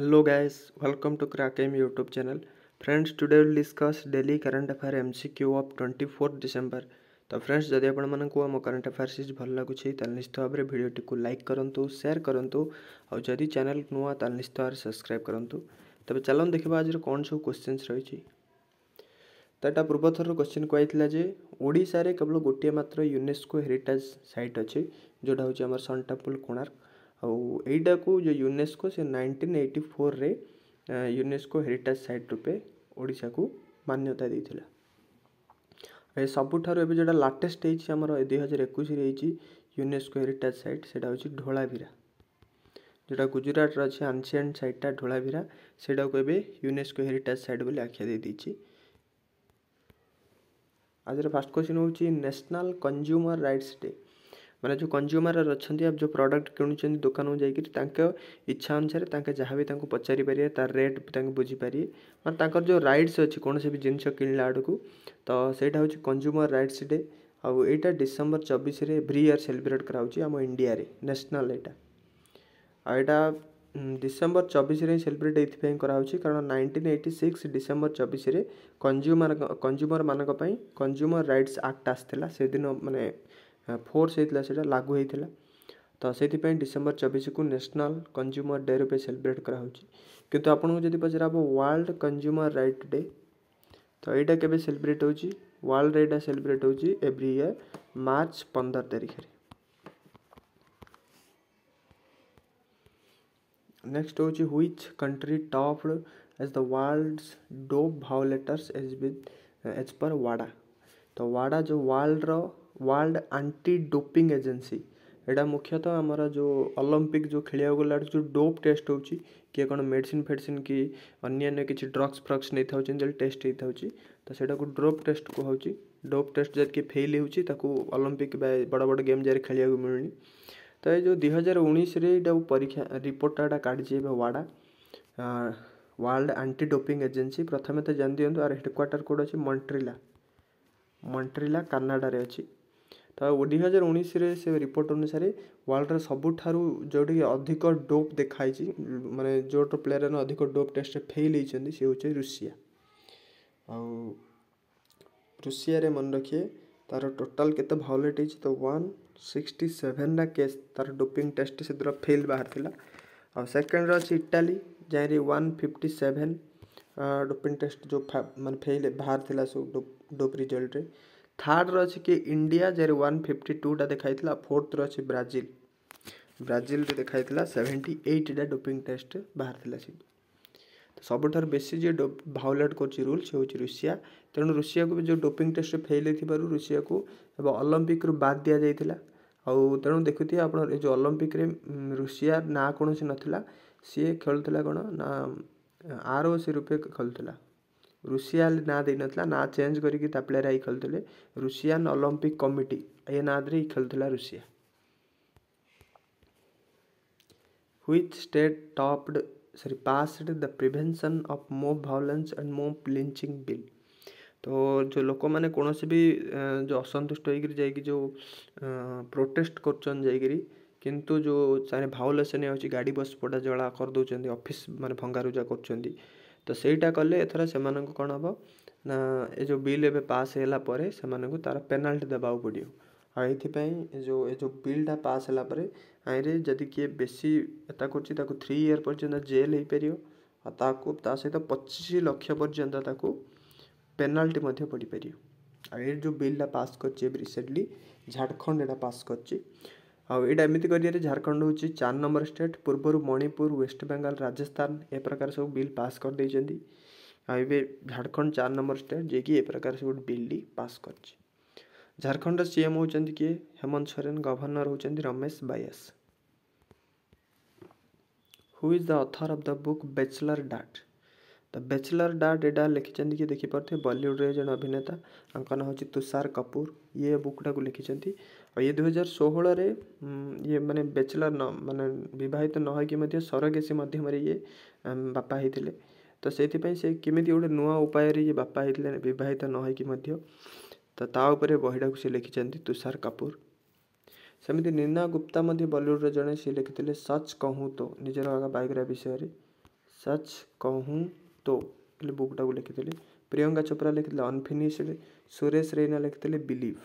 Hello guys welcome to crackam YouTube channel friends today will discuss daily current affair M C Q of twenty fourth December तो friends जदि आपंक आम current affair series भल लगुच निश्चित भाव में भिडटी लाइक करूँ सेयार करूँ आदि चैनल नुआ तो निश्चित भाव सब्सक्राइब करूँ तेज चलो देखा आज कौन सब क्वेश्चन रही तो यहाँ पूर्व थर क्वेश्चन कहला केवल गोटे मात्र यूनेस्को हेरीटेज सैट अच्छे जोटा हूँ सन सनटापुल कोणार्क ଆଉ ଏଇଟାକୁ ଯେଉଁ ୟୁନେସ୍କୋ ସେ ନାଇନଟିନ୍ ଏଇଟି ଫୋର୍ରେ ୟୁନେସ୍କୋ ହେରିଟେଜ୍ ସାଇଟ୍ ରୂପେ ଓଡ଼ିଶାକୁ ମାନ୍ୟତା ଦେଇଥିଲା ଏ ସବୁଠାରୁ ଏବେ ଯେଉଁଟା ଲାଟେଷ୍ଟ ହେଇଛି ଆମର ଦୁଇହଜାର ଏକୋଇଶରେ ହେଇଛି ୟୁନେସ୍କୋ ହେରିଟେଜ୍ ସାଇଟ୍ ସେଇଟା ହେଉଛି ଢୋଳାଭିରା ଯେଉଁଟା ଗୁଜୁରାଟର ଅଛି ଆନ୍ସିଏଣ୍ଟ ସାଇଟ୍ଟା ଢୋଳାଭିରା ସେଇଟାକୁ ଏବେ ୟୁନେସ୍କୋ ହେରିଟେଜ୍ ସାଇଟ୍ ବୋଲି ଆଖ୍ୟା ଦେଇଦେଇଛି ଆଜିର ଫାର୍ଷ୍ଟ କ୍ୱେଶ୍ଚିନ୍ ହେଉଛି ନ୍ୟାସନାଲ୍ କନଜ୍ୟୁମର୍ ରାଇଟ୍ସ ଡେ ମାନେ ଯେଉଁ କଞ୍ଜ୍ୟୁମର୍ ଅଛନ୍ତି ଆଉ ଯେଉଁ ପ୍ରଡ଼କ୍ଟ କିଣୁଛନ୍ତି ଦୋକାନକୁ ଯାଇକରି ତାଙ୍କ ଇଚ୍ଛା ଅନୁସାରେ ତାଙ୍କେ ଯାହା ବି ତାଙ୍କୁ ପଚାରି ପାରିବେ ତା'ର ରେଟ୍ ତାଙ୍କେ ବୁଝିପାରିବେ ମାନେ ତାଙ୍କର ଯେଉଁ ରାଇଟ୍ସ ଅଛି କୌଣସି ବି ଜିନିଷ କିଣିଲା ଆଡ଼କୁ ତ ସେଇଟା ହେଉଛି କଞ୍ଜ୍ୟୁମର୍ ରାଇଟ୍ସ ଡେ ଆଉ ଏଇଟା ଡିସେମ୍ବର ଚବିଶରେ ଏଭ୍ରି ଇୟର୍ ସେଲିବ୍ରେଟ୍ କରାହେଉଛି ଆମ ଇଣ୍ଡିଆରେ ନ୍ୟାସନାଲ୍ ଏଇଟା ଆଉ ଏଇଟା ଡିସେମ୍ବର ଚବିଶରେ ହିଁ ସେଲିବ୍ରେଟ୍ ଏଇଥିପାଇଁ କରାହେଉଛି କାରଣ ନାଇନଟିନ୍ ଏଇଟି ସିକ୍ସ ଡିସେମ୍ବର ଚବିଶରେ କଞ୍ଜ୍ୟୁମର କଞ୍ଜ୍ୟୁମରମାନଙ୍କ ପାଇଁ କଞ୍ଜ୍ୟୁମର ରାଇଟ୍ସ ଆକ୍ଟ ଆସିଥିଲା ସେଦିନ ମାନେ फोर्स होता है लागू होता तो से डिसेंबर चबीश को नेशनल कंज्यूमर डे रूप सेलिब्रेट करूँ आपको जब पचराब वर्ल्ड कंज्यूमर रईट डे तो यहाँ केलिब्रेट सेलिब्रेट होल्ड डे यहाँ सेलिब्रेट होव्री इयर मार्च पंदर तारीख नेक्स्ट हूँ which country tops as the world dope भाव एज विथ एज पर वाडा तो वाडा जो वर्ल्ड वार्ल्डर वर्ल्ड आंटी डोपिंग एजेन्सी यहाँ मुख्यतः तो आमर जो अलंपिक जो खेल गला जो डोप टेस्ट हो किए कौन मेडिसिन फेडिसीन कि अन्न्य किसी ड्रग्स फ्रग्स नहीं था जो टेस्ट होता है तो से ड्रोप टेस्ट कहुच्ची डोप टेस्ट जैसे फेल होलंपिक बड़ बड़ गेम जारी खेल को मिलनी तो ये जो दुईार रो परीक्षा रिपोर्ट काढ़ वाडा वर्ल्ड आंटी डोपिंग एजेन्सी प्रथम तो जान दिंतु आर हेडक्वाटर कौट अच्छे मंट्रिला मंट्रिला कानाडा अच्छी तो दुई हजार उन्नीस रिपोर्ट अनुसार वर्ल्ड रुठ जो अधिक डोप देखाई मानने जो प्लेयर मैंने अधिक डोप टेस्ट फेल होती सी हूँ ऋषि आषि मन रखिए तार टोटाल के भाओलेट हो तो वन सिक्सटी सेवेनटा केस तार डोपिंग टेस्ट से फेल बाहर आ सेकेंड रही इटाली जहाँ one fifty seven doping test जो मान फेल बाहर था सब डोप रिजल्ट থার্ডরে ଅଛି କି ଇଣ୍ଡିଆ ଯେରେ ୱାନ୍ ଫିଫ୍ଟି ଟୁଟା ଦେଖାଇଥିଲା ଫୋର୍ଥରେ ଅଛି ବ୍ରାଜିଲ ବ୍ରାଜିଲରେ ଦେଖାଇଥିଲା ସେଭେଣ୍ଟି ଏଇଟ୍ଟା ଡୋପିଂ ଟେଷ୍ଟ ବାହାରିଥିଲା ସେଇଠି ତ ସବୁଠାରୁ ବେଶୀ ଯିଏ ଭାଓଲେଟ୍ କରୁଛି ରୁଲ୍ ସେ ହେଉଛି ରୁଷିଆ ତେଣୁ ରୁଷିଆକୁ ବି ଯେଉଁ ଡୋପିଂ ଟେଷ୍ଟ ଫେଲ୍ ହେଇଥିବାରୁ ରୁଷିଆକୁ ଏବେ ଅଲମ୍ପିକ୍ରୁ ବାଦ୍ ଦିଆଯାଇଥିଲା ଆଉ ତେଣୁ ଦେଖୁଥିବେ ଆପଣ ଏ ଯେଉଁ ଅଲମ୍ପିକ୍ରେ ରୁଷିଆ ନାଁ କୌଣସି ନଥିଲା ସିଏ ଖେଳୁଥିଲା କ'ଣ ନା ଆର୍ ଓ ସି ରୂପେ ଖେଳୁଥିଲା रुषिया ना दे ना ना चेंज करता खेलते रुषिया अलंपिक कमिटी ये ना दे खेलता रुषिया ह्विच स्टेट टप्ड सरी passed the prevention of mob violence and mob lynching bill तो जो लोक मैंने कौन से भी जो असंतुष्ट हो जो प्रोटेस्ट कर किंतु जो सारे भाउलेसन हो गाड़ी बस पोटा जला करदे अफिस् मैंने भंगारुजा कर ତ ସେଇଟା କଲେ ଏଥର ସେମାନଙ୍କୁ କ'ଣ ହେବ ନା ଏ ଯେଉଁ ବିଲ୍ ଏବେ ପାସ୍ ହେଲା ପରେ ସେମାନଙ୍କୁ ତା'ର ପେନାଲ୍ଟି ଦେବାକୁ ପଡ଼ିବ ଆଉ ଏଇଥିପାଇଁ ଏ ଯେଉଁ ଏ ଯେଉଁ ବିଲ୍ଟା ପାସ୍ ହେଲା ପରେ ଆଇରେ ଯଦି କିଏ ବେଶୀ ଏତା କରୁଛି ତାକୁ ଥ୍ରୀ ଇୟର୍ ପର୍ଯ୍ୟନ୍ତ ଜେଲ୍ ହେଇପାରିବ ଆଉ ତାକୁ ତା ସହିତ ପଚିଶ ଲକ୍ଷ ପର୍ଯ୍ୟନ୍ତ ତାକୁ ପେନାଲ୍ଟି ମଧ୍ୟ ପଡ଼ିପାରିବ ଆଉ ଏ ଯେଉଁ ବିଲ୍ଟା ପାସ୍ କରିଛି ଏବେ ରିସେଣ୍ଟଲି ଝାଡ଼ଖଣ୍ଡ ଏଇଟା ପାସ୍ କରିଛି आईटा एम कर झारखंड हूँ चार नंबर स्टेट पूर्व मणिपुर वेस्ट बेंगल राजस्थान ए प्रकार सब बिल पास कर करदे आए झारखंड चार नंबर स्टेट जे कि प्रकार सब बिल्ड पास कर झारखंड सीएम होती किए हेमंत सोरेन गवर्नर होती Ramesh Bais who is the author of the book bachelor dot the bachelor dot एटा लिखिंट किए देखिपे बलीउड्रे जन अभिनेता नाँ हूँ तुषार कपूर ये बुकटा को लिखिंट और ये दुईार षोह ये मानने बेचलर न मान बहित नई सरगेसी मध्यम ये बापा ही तो से किमी गोटे नुआ उपाय ये बापा ही बहित नई तो ता बहीटा को सी लिखिं तुषार कपूर सेमती नीना गुप्ता मध्य बलीउड्र जड़े सी लिखी है सच कहूँ तो निजर बायोग्राफी विषय सच कहूँ तो बुकटा को लिखी थी प्रियंका चोप्रा लिखी थे अनफिनिश्ड सुरेश रेना लिखी थे believe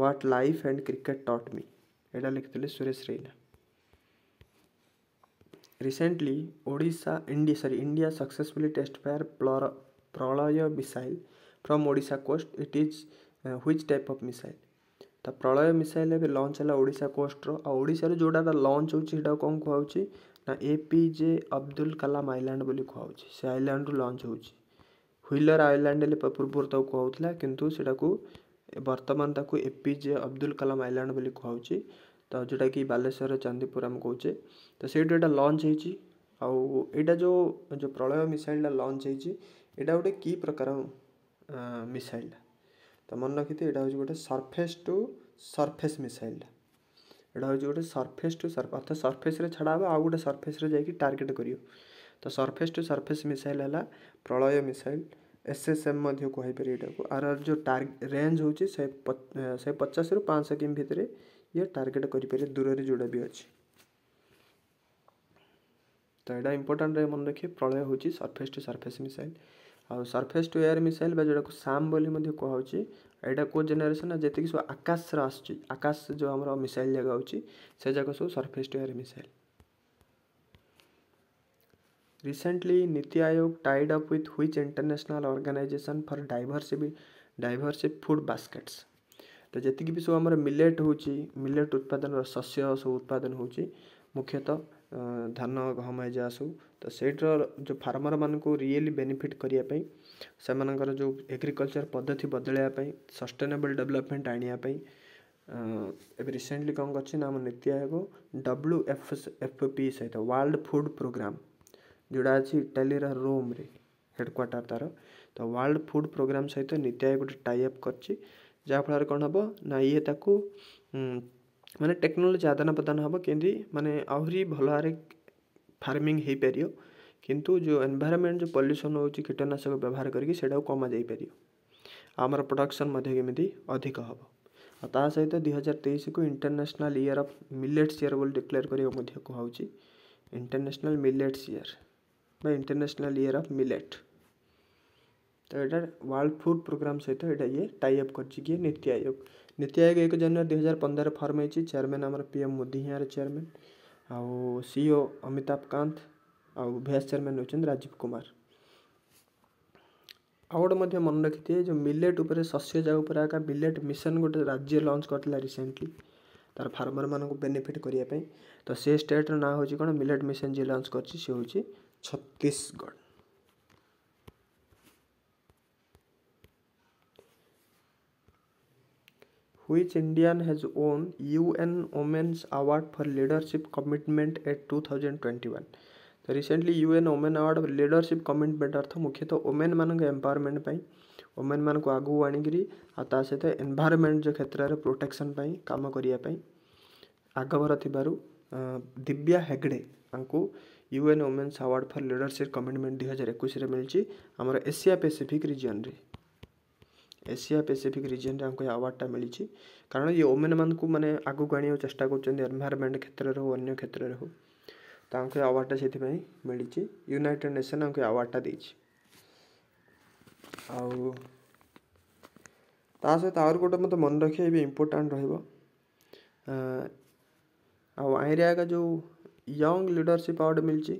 what life and cricket taught me ଏଇଟା ଲେଖିଥିଲେ Suresh Raina recently Odisha India sorry India successfully test fire ପ୍ଲର Pralay missile from Odisha coast it is which type of missile ତ ପ୍ରଳୟ ମିସାଇଲ୍ ଏବେ ଲଞ୍ଚ ହେଲା ଓଡ଼ିଶା କୋଷ୍ଟର ଆଉ ଓଡ଼ିଶାରୁ ଯେଉଁଟା ଲଞ୍ଚ ହେଉଛି ସେଇଟାକୁ କ'ଣ କୁହାହେଉଛି ନା A P J Abdul Kalam island ବୋଲି କୁହାହେଉଛି ସେ ଆଇଲ୍ୟାଣ୍ଡରୁ ଲଞ୍ଚ ହେଉଛି ହ୍ୱିଲର ଆଇଲ୍ୟାଣ୍ଡ ହେଲେ ପୂର୍ବରୁ ତାକୁ କୁହାହେଉଥିଲା କିନ୍ତୁ ସେଇଟାକୁ ବର୍ତ୍ତମାନ ତାକୁ A P J Abdul Kalam island ବୋଲି କୁହାହେଉଛି ତ ଯେଉଁଟାକି ବାଲେଶ୍ୱର ଚାନ୍ଦିପୁର ଆମେ କହୁଛେ ତ ସେଇଠୁ ଏଇଟା ଲଞ୍ଚ ହେଇଛି ଆଉ ଏଇଟା ଯେଉଁ ଯେଉଁ ପ୍ରଳୟ ମିସାଇଲ୍ଟା ଲଞ୍ଚ ହେଇଛି ଏଇଟା ଗୋଟେ କି ପ୍ରକାର ମିସାଇଲ୍ଟା ତ ମନେ ରଖିଥିବେ ଏଇଟା ହେଉଛି ଗୋଟେ ସର୍ଫେସ୍ ଟୁ ସର୍ଫେସ୍ ମିସାଇଲ୍ଟା ଏଇଟା ହେଉଛି ଗୋଟେ ସର୍ଫେସ୍ ଟୁ ସର୍ଫ ଅର୍ଥାତ୍ ସର୍ଫେସ୍ରେ ଛଡ଼ା ହେବ ଆଉ ଗୋଟେ ସର୍ଫେସ୍ରେ ଯାଇକି ଟାର୍ଗେଟ୍ କରିବ ତ ସର୍ଫେସ୍ ଟୁ ସର୍ଫେସ୍ ମିସାଇଲ୍ ହେଲା Pralay missile S S M कहपर यू आर आर जो टार्ग रेज हूँ शहे पचास रु पांच किम भितर ये टार्गेट कर दूर जोड़ा भी अच्छे तो यहाँ इंपोर्टाट मन रखिए प्रलय हूँ सरफेस टू सरफेस मिसाइल आ सरफेस टू एयर मिसाइल जोड़ा साम बोली कहटा कौ जेनेसन जैसे सब आकाश्र आस आकाश जो मिसाइल जगह हो जाक सब surface to air missile recently NITI Aayog tied up with हुई इंटरनेशनल ऑर्गेनाइजेशन फॉर डाइवर्सिटी डाइवर्सिप फूड बास्केट्स तो जैक भी सब आम मिलेट हूँ मिलेट उत्पादन शस्य सब उत्पादन हो मुख्यतः धान गहम है जहाँ सब तो सहीटर जो फार्मर मानक रियली बेनिफिट करने से मानकर जो एग्रिकलचर पद्धति बदलवाई सस्टेनेबल डेवलपमेंट आई रिसेंटली कौन करती Aayog W F F P सहित वर्ल्ड फुड प्रोग्राम जोड़ा अच्छे इटाली रोम्रे हेडक्वाटर तार तो वर्ल्ड फूड प्रोग्राम सहित नीति आयोग गोटे टाइप कराफल कौन हम ना ये मानते टेक्नोलोजी आदान प्रदान हम कि मानने आहरी भल भाव फार्मिंग हो पार किंतु जो एनवायरमेंट जो पल्यूसन होटनाशक व्यवहार करा कम जापर आम प्रडक्शन केमी अधिक हम और ता सहित दुई हजार तेईस को international year of millets year बोल डिक्लेयर करने को international millets year the international year of millet तो यहाँ वर्ल्ड फूड प्रोग्राम सहित ये टाइअअप कर नीति आयोग नीति आयोग एक जानुरी दुई हजार पंदर फर्म होती चेयरमैन आम पी एम मोदी हिंसार चेयरमैन आउ सीओ अमिताभ कांत आउ भेस चेयरमैन हो राजीव कुमार आउ गोटे मन रखी थे जो मिलेट उपर शस्य आका मिलेट मिशन गोटे राज्य लंच करता रिसेंटली तार फार्मर मान को बेनिफिट करने तो सी स्टेट्र ना हो कौन मिलेट मिशन जी लंच कर Chhattisgarh which Indian has won UN Women's Award for Leadership Commitment at 2021. ତ recently U N women award leadership commitment ଅର୍ଥ ମୁଖ୍ୟତଃ ଓମେନ୍ମାନଙ୍କ ଏମ୍ପାୱାରମେଣ୍ଟ ପାଇଁ ଓମେନ୍ମାନଙ୍କୁ ଆଗକୁ ଆଣିକିରି ଆଉ ତା ସହିତ ଏନ୍ଭାୟରମେଣ୍ଟ ଯେଉଁ କ୍ଷେତ୍ରରେ ପ୍ରୋଟେକ୍ସନ୍ ପାଇଁ କାମ କରିବା ପାଇଁ ଆଗଭର ଥିବାରୁ ଦିବ୍ୟା ହେଗଡ଼େ ତାଙ୍କୁ UN women's award for leadership commitment दुई हजार एकुश मिली आम एसिया पेसीफिक रिजन रे एसिया पेसीफिक रिजन में आवार्डटा मिली कारण ये ओमेन मानक मैंने आगे आने चेषा करनभारमेंट क्षेत्र में होने क्षेत्र में हो तो अवार्डा से मिली यूनिटेड नेशन आपको अवार्डा दे सहित आर गोटे मत मन रखे इम्पोर्टाट रहा आईरिया का जो यंग लीडरशिप अवार्ड मिली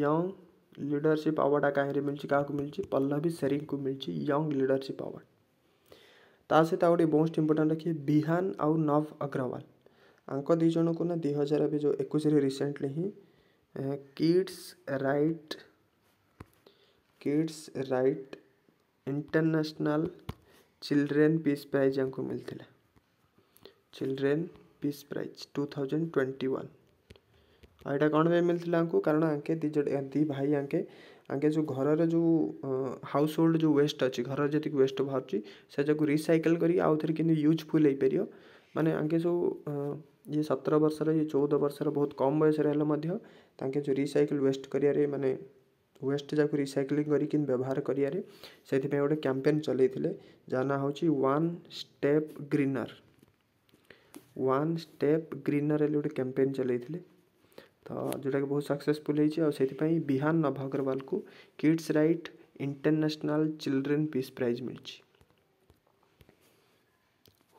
यंग लीडरशिप अवार्ड कह मिली क्या मिले पल्लवी सेरी को मिले यंग लीडरशिप अवार्ड तासे सहित गोटे मोस्ट इंपोर्टां रखिए बिहान आउ नव अग्रवाल आंको दी जन को ना दुई हजार अभी जो एक रिसेंटली ही kids right kids right international children peace prize आपको मिलता children peace prize two thousand twenty eight कौन पे मिलता कारण आंके दी भाई आंके आंके जो घर जो हाउस होल्ड जो वेस्ट अच्छी घर जी वेस्ट बाहर से जगह रिसाइकल कर आउ थे कितनी यूजफुल हो पार मैंने आंके जो ये सतर वर्ष चौदह वर्ष बहुत कम बयस जो रिसाइकल वेस्ट कर मानने वेस्ट जाक रिसाइकलिंग करवहार से गोटे कैंपेन चल जाना हूँ one step greener one step greener गोटे कैंपेन चलते तो जोटा कि बहुत सक्सेसफुल होतीपाई बिहान नभ अग्रवाल को kids right international children peace prize मिली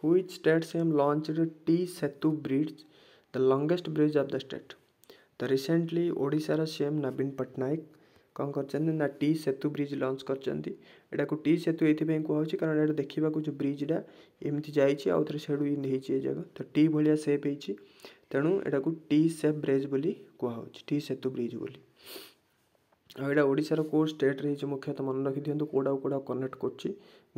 हुई स्टेट से एम launch T Setu bridge the longest bridge of the state तो रिसेंटली ओडार सीएम नवीन पट्टनायक କ'ଣ କରିଛନ୍ତି ନା ଟି ସେତୁ ବ୍ରିଜ୍ ଲଞ୍ଚ କରିଛନ୍ତି ଏଇଟାକୁ ଟି ସେତୁ ଏଇଥିପାଇଁ କୁହାହେଉଛି କାରଣ ଏଇଟା ଦେଖିବାକୁ ଯେଉଁ ବ୍ରିଜ୍ଟା ଏମିତି ଯାଇଛି ଆଉ ଥରେ ସିଆଡ଼ୁ ହେଇଛି ଏ ଜାଗା ତ ଟି ଭଳିଆ ସେପ୍ ହେଇଛି ତେଣୁ ଏଇଟାକୁ ଟି ସେପ୍ ବ୍ରିଜ୍ ବୋଲି କୁହାହେଉଛି ଟି ସେତୁ ବ୍ରିଜ୍ ବୋଲି ଆଉ ଏଇଟା ଓଡ଼ିଶାର କେଉଁ ଷ୍ଟେଟ୍ରେ ହେଇଛି ମୁଖ୍ୟତଃ ମନେ ରଖିଦିଅନ୍ତୁ କେଉଁଟା କେଉଁଟା କନେକ୍ଟ କରୁଛି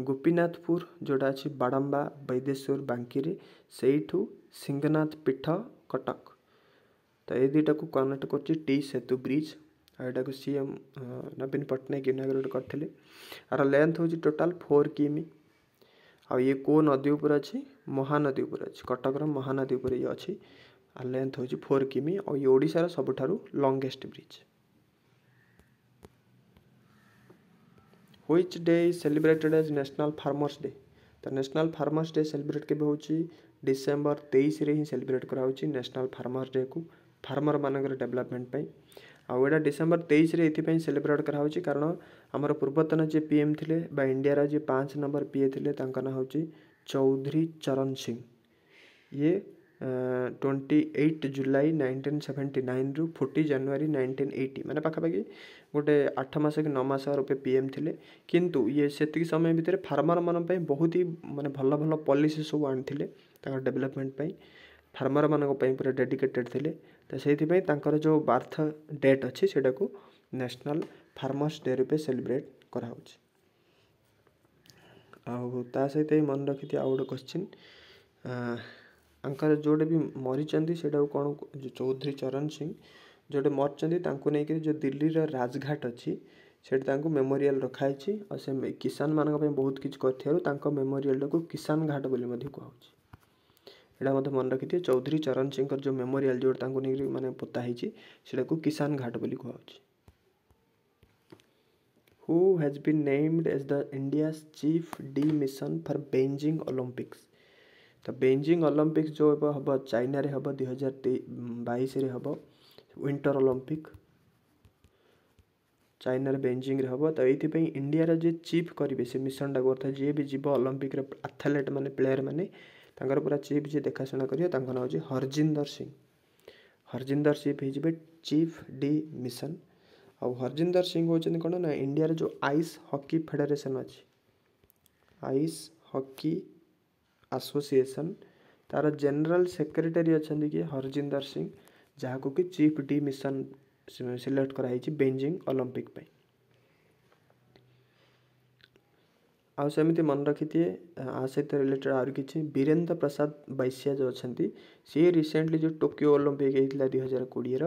ଗୋପୀନାଥପୁର ଯେଉଁଟା ଅଛି ବାଡ଼ମ୍ବା ବୈଦେଶ୍ୱର ବାଙ୍କିରେ ସେଇଠୁ ସିଂହନାଥ ପୀଠ କଟକ ତ ଏଇ ଦୁଇଟାକୁ କନେକ୍ଟ କରୁଛି ଟି ସେତୁ ବ୍ରିଜ୍ ଏଇଟାକୁ ସି ଏମ୍ ନବୀନ ପଟ୍ଟନାୟକ ଇନାଗୁରେଟ୍ କରିଥିଲେ ଆର ଲେନ୍ଥ ହେଉଛି ଟୋଟାଲ୍ ଫୋର୍ କିମି ଆଉ ଇଏ କେଉଁ ନଦୀ ଉପରେ ଅଛି ମହାନଦୀ ଉପରେ ଅଛି କଟକର ମହାନଦୀ ଉପରେ ଇଏ ଅଛି ଆର ଲେନ୍ଥ ହେଉଛି ଫୋର୍ କିମି ଆଉ ଇଏ ଓଡ଼ିଶାର ସବୁଠାରୁ longest bridge which day is celebrated as national farmers day ତ ନ୍ୟାସନାଲ୍ ଫାର୍ମର୍ସ ଡେ ସେଲିବ୍ରେଟ୍ କେବେ ହେଉଛି ଡିସେମ୍ବର ତେଇଶରେ ହିଁ ସେଲିବ୍ରେଟ୍ କରାହେଉଛି ନ୍ୟାସନାଲ୍ ଫାର୍ମର୍ସ ଡେକୁ ଫାର୍ମର୍ମାନଙ୍କର ଡେଭଲପମେଣ୍ଟ ପାଇଁ ଆଉ ଏଇଟା ଡିସେମ୍ବର ତେଇଶରେ ଏଇଥିପାଇଁ ସେଲିବ୍ରେଟ୍ କରାହେଉଛି କାରଣ ଆମର ପୂର୍ବତନ ଯିଏ ପି ଏମ୍ ଥିଲେ ବା ଇଣ୍ଡିଆର ଯିଏ ପାଞ୍ଚ ନମ୍ବର ପି ଏ ଥିଲେ ତାଙ୍କ ନାଁ ହେଉଛି ଚୌଧୁରୀ ଚରଣ ସିଂ ଇଏ twenty eight July nineteen seventy ନାଇନ୍ରୁ ଫୋର୍ଟି ଜାନୁଆରୀ ନାଇନଟିନ୍ ଏଇଟି ମାନେ ପାଖାପାଖି ଗୋଟେ ଆଠ ମାସ କି ନଅ ମାସ ରୂପେ ପି ଏମ୍ ଥିଲେ କିନ୍ତୁ ଇଏ ସେତିକି ସମୟ ଭିତରେ ଫାର୍ମରମାନଙ୍କ ପାଇଁ ବହୁତ ହି ମାନେ ଭଲ ଭଲ ପଲିସି ସବୁ ଆଣିଥିଲେ ତାଙ୍କର ଡେଭଲପମେଣ୍ଟ ପାଇଁ ଫାର୍ମରମାନଙ୍କ ପାଇଁ ପୁରା ଡେଡିକେଟେଡ଼ ଥିଲେ ତ ସେଇଥିପାଇଁ ତାଙ୍କର ଯେଉଁ ବାର୍ଥ ଡେଟ୍ ଅଛି ସେଇଟାକୁ ନ୍ୟାସନାଲ୍ ଫାର୍ମର୍ସ ଡେ ରୂପେ ସେଲିବ୍ରେଟ୍ କରାହେଉଛି ଆଉ ତା ସହିତ ଏଇ ମନେ ରଖିଥିବା ଆଉ ଗୋଟେ କୋଶ୍ଚିନ୍ ଆଙ୍କର ଯେଉଁଟା ବି ମରିଛନ୍ତି ସେଇଟାକୁ କ'ଣ ଚୌଧୁରୀ ଚରଣ ସିଂ ଯେଉଁଟା ମରିଛନ୍ତି ତାଙ୍କୁ ନେଇକରି ଯେଉଁ ଦିଲ୍ଲୀର ରାଜଘାଟ ଅଛି ସେଠି ତାଙ୍କୁ ମେମୋରିଆଲ୍ ରଖାହେଇଛି ଆଉ ସେ କିଷାନମାନଙ୍କ ପାଇଁ ବହୁତ କିଛି କରିଥିବାରୁ ତାଙ୍କ ମେମୋରିଆଲ୍ଟାକୁ କିଷାନ ଘାଟ ବୋଲି ମଧ୍ୟ କୁହାହେଉଛି यहाँ मन रखी थे चौधरी चरण सिंह जो मेमोरियल जो मैंने पोताही को किसान घाट बोली कह who has be named as the India chief de mission for Beijing Olympics तो बेजिंग अलंपिक्स जो हम चाइन हम दुई हजार बैस रे हम विंटर ओलंपिक चाइन बेजिंग हम तो ये इंडिया जे चीफ करेंगे से मिशन टाक अर्थात जी भी जीव ओलंपिक्रे आथलेट मान प्लेयर मैंने तर पूरा चिफ जी देखाशुना करेंगे नाँ हूँ हरजिंदर सिंह हरजिंदर सिंह हो चीफ डी मिशन आउ हरजिंदर सिंह हूँ कौन ना इंडिया जो आईस हकी फेडरेसन अच्छी आईस हकी आसोसीएसन तार जेनेल सेक्रेटरी अच्छा कि हरजिंदर सिंह जहाँ को कि चीफ डी मिशन सिलेक्ट कराई बेजिंग ओलंपिक आउ मन रखी थे आ सहित रिलेटेड आर कि बीरेन्द्र प्रसाद बैश्या जो अच्छा सी रिसेंटली जो टोक्यो ओलंपिक होता दुई हजार कोड़े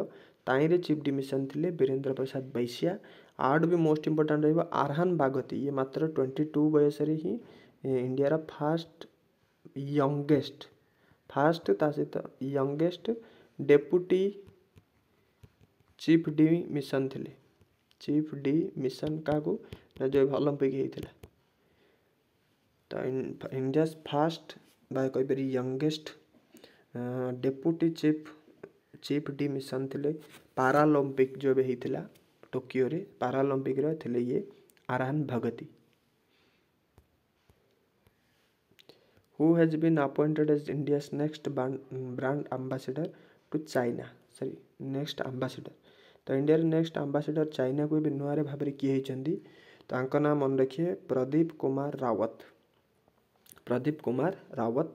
ताइरे चिफ डिमिशन थे बीरेन्द्र प्रसाद बैश्या आठ भी मोस्ट इंपोर्टाट रर्हान बागती ये मात्र ट्वेंटी टू बयस इंडिया फास्ट यंगेस्ट फास्ट ताकत डेपुटी चिफ डी मिशन थी चिफ डी मिशन का जो ओलंपिक होता India's first ବା କହିପାରିବି youngest deputy chief chief de mission ଥିଲେ ପାରାଲମ୍ପିକ୍ ଯେଉଁ ଏବେ ହେଇଥିଲା ଟୋକିଓରେ ପାରାଲମ୍ପିକ୍ର ଥିଲେ ଇଏ Arhan Bagati who has been appointed as India's next brand ambassador to China sorry next ambassador ତ ଇଣ୍ଡିଆର ନେକ୍ସଟ ଆମ୍ବାସିଡ଼ର ଚାଇନାକୁ ଏବେ ନୂଆରେ ଭାବରେ କିଏ ହେଇଛନ୍ତି ତାଙ୍କ ନାଁ ମନେ ରଖିବେ ପ୍ରଦୀପ କୁମାର ରାୱତ प्रदीप कुमार रावत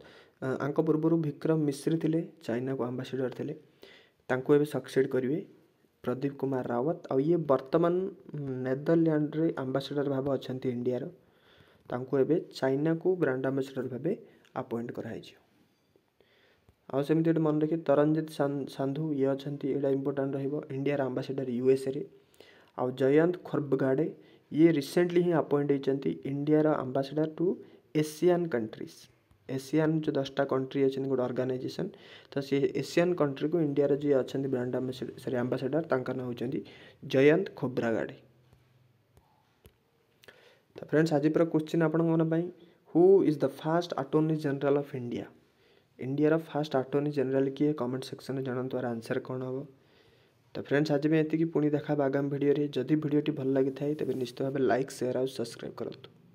पूर्व विक्रम मिश्री थे चाइना को आंबासीडर थे सक्सेड करेंगे प्रदीप कुमार रावत आ ये बर्तमान नेदरलैंड्रे आंबासीडर भाव अच्छा इंडिया एवं चाइना को ब्रांड आंबासीडर भाव आपइंट आम मन रखिए तरंजित सांधु ये अच्छा यहाँ इंपोर्टां रंडिया आंबासीडर युएसए आ जयंत खोर्बगाड़े ये रिसेंटली ही आपइंट होती India ambassador to ASEAN countries ASEAN जो दसटा कंट्री अच्छे गोटे अर्गानाइजेसन तो सी एशियान कंट्री को इंडिया जी अच्छा ब्रांड सरी आंबासेडर तक ना होती जयंत खोब्रागाड़ी तो फ्रेंड्स आज क्वेश्चन आपण who is the first attorney general of India India first attorney general किए कमेंट सेक्शन में जनातु आंसर कौन हम तो फ्रेंड्स आज ये पुणी देखा आगामी भिडियो जदि भिडियोटी भल लगी तेज निश्चित भाव लाइक सेयार आ सब्सक्राइब करूँ